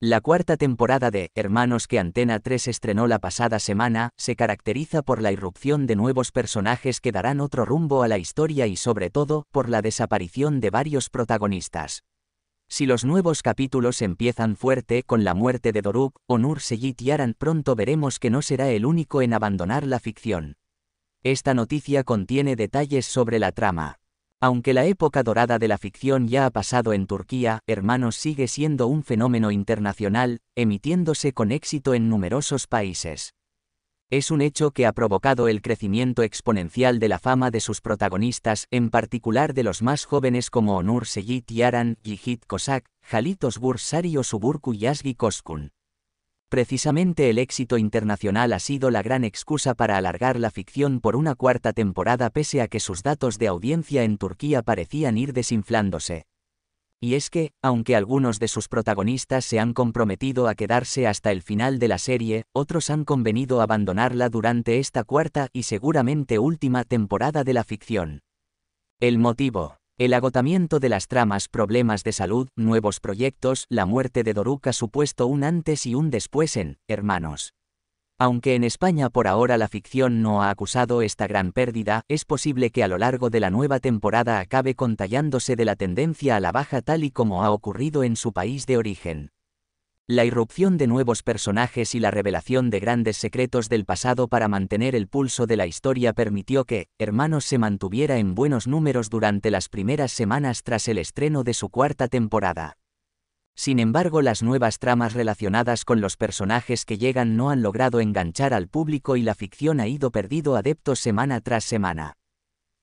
La cuarta temporada de Hermanos que Antena 3 estrenó la pasada semana se caracteriza por la irrupción de nuevos personajes que darán otro rumbo a la historia y sobre todo por la desaparición de varios protagonistas. Si los nuevos capítulos empiezan fuerte con la muerte de Doruk, Onur Seyit y Aran pronto veremos que no será el único en abandonar la ficción. Esta noticia contiene detalles sobre la trama. Aunque la época dorada de la ficción ya ha pasado en Turquía, Hermanos sigue siendo un fenómeno internacional, emitiéndose con éxito en numerosos países. Es un hecho que ha provocado el crecimiento exponencial de la fama de sus protagonistas, en particular de los más jóvenes como Onur Seyit Yaran, Yigit Kosak, Halit Osbur Sari Osuburku Suburku Koskun. Precisamente el éxito internacional ha sido la gran excusa para alargar la ficción por una cuarta temporada pese a que sus datos de audiencia en Turquía parecían ir desinflándose. Y es que, aunque algunos de sus protagonistas se han comprometido a quedarse hasta el final de la serie, otros han convenido abandonarla durante esta cuarta y seguramente última temporada de la ficción. El motivo. El agotamiento de las tramas, problemas de salud, nuevos proyectos, la muerte de Doruca supuesto un antes y un después en Hermanos. Aunque en España por ahora la ficción no ha acusado esta gran pérdida, es posible que a lo largo de la nueva temporada acabe contallándose de la tendencia a la baja tal y como ha ocurrido en su país de origen. La irrupción de nuevos personajes y la revelación de grandes secretos del pasado para mantener el pulso de la historia permitió que Hermanos se mantuviera en buenos números durante las primeras semanas tras el estreno de su cuarta temporada. Sin embargo, las nuevas tramas relacionadas con los personajes que llegan no han logrado enganchar al público y la ficción ha ido perdido adeptos semana tras semana.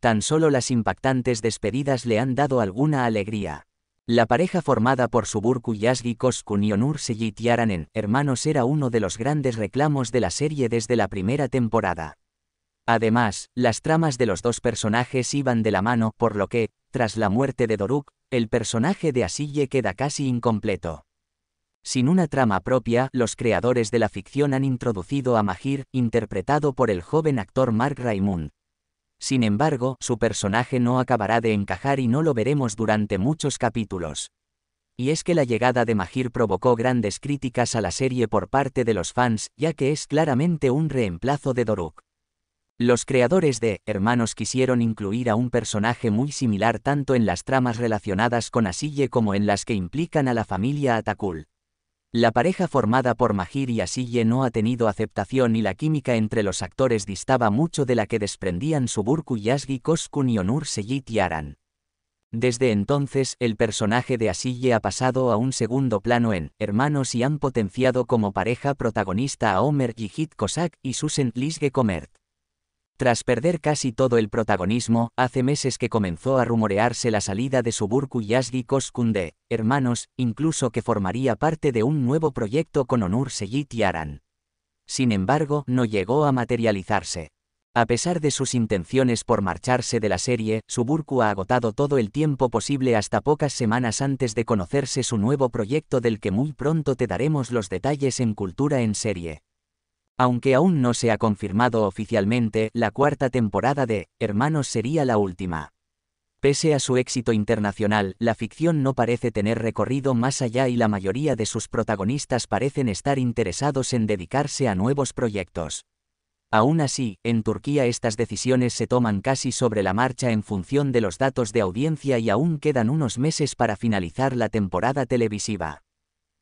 Tan solo las impactantes despedidas le han dado alguna alegría. La pareja formada por Suburku Yasgi Koskun y Onur Yaranen, hermanos, era uno de los grandes reclamos de la serie desde la primera temporada. Además, las tramas de los dos personajes iban de la mano, por lo que, tras la muerte de Doruk, el personaje de Asille queda casi incompleto. Sin una trama propia, los creadores de la ficción han introducido a Majir, interpretado por el joven actor Mark Raimund. Sin embargo, su personaje no acabará de encajar y no lo veremos durante muchos capítulos. Y es que la llegada de Mahir provocó grandes críticas a la serie por parte de los fans, ya que es claramente un reemplazo de Doruk. Los creadores de Hermanos quisieron incluir a un personaje muy similar tanto en las tramas relacionadas con Asille como en las que implican a la familia Atakul. La pareja formada por Mahir y Asiye no ha tenido aceptación y la química entre los actores distaba mucho de la que desprendían Suburku Yasgi Koskun y Onur Seyit y Desde entonces, el personaje de Asille ha pasado a un segundo plano en Hermanos y han potenciado como pareja protagonista a Omer Yigit Kosak y Susan Lisge Komert. Tras perder casi todo el protagonismo, hace meses que comenzó a rumorearse la salida de Suburku Asgi Koskunde, hermanos, incluso que formaría parte de un nuevo proyecto con Onur Seyit Aran. Sin embargo, no llegó a materializarse. A pesar de sus intenciones por marcharse de la serie, Suburku ha agotado todo el tiempo posible hasta pocas semanas antes de conocerse su nuevo proyecto del que muy pronto te daremos los detalles en Cultura en Serie. Aunque aún no se ha confirmado oficialmente, la cuarta temporada de Hermanos sería la última. Pese a su éxito internacional, la ficción no parece tener recorrido más allá y la mayoría de sus protagonistas parecen estar interesados en dedicarse a nuevos proyectos. Aún así, en Turquía estas decisiones se toman casi sobre la marcha en función de los datos de audiencia y aún quedan unos meses para finalizar la temporada televisiva.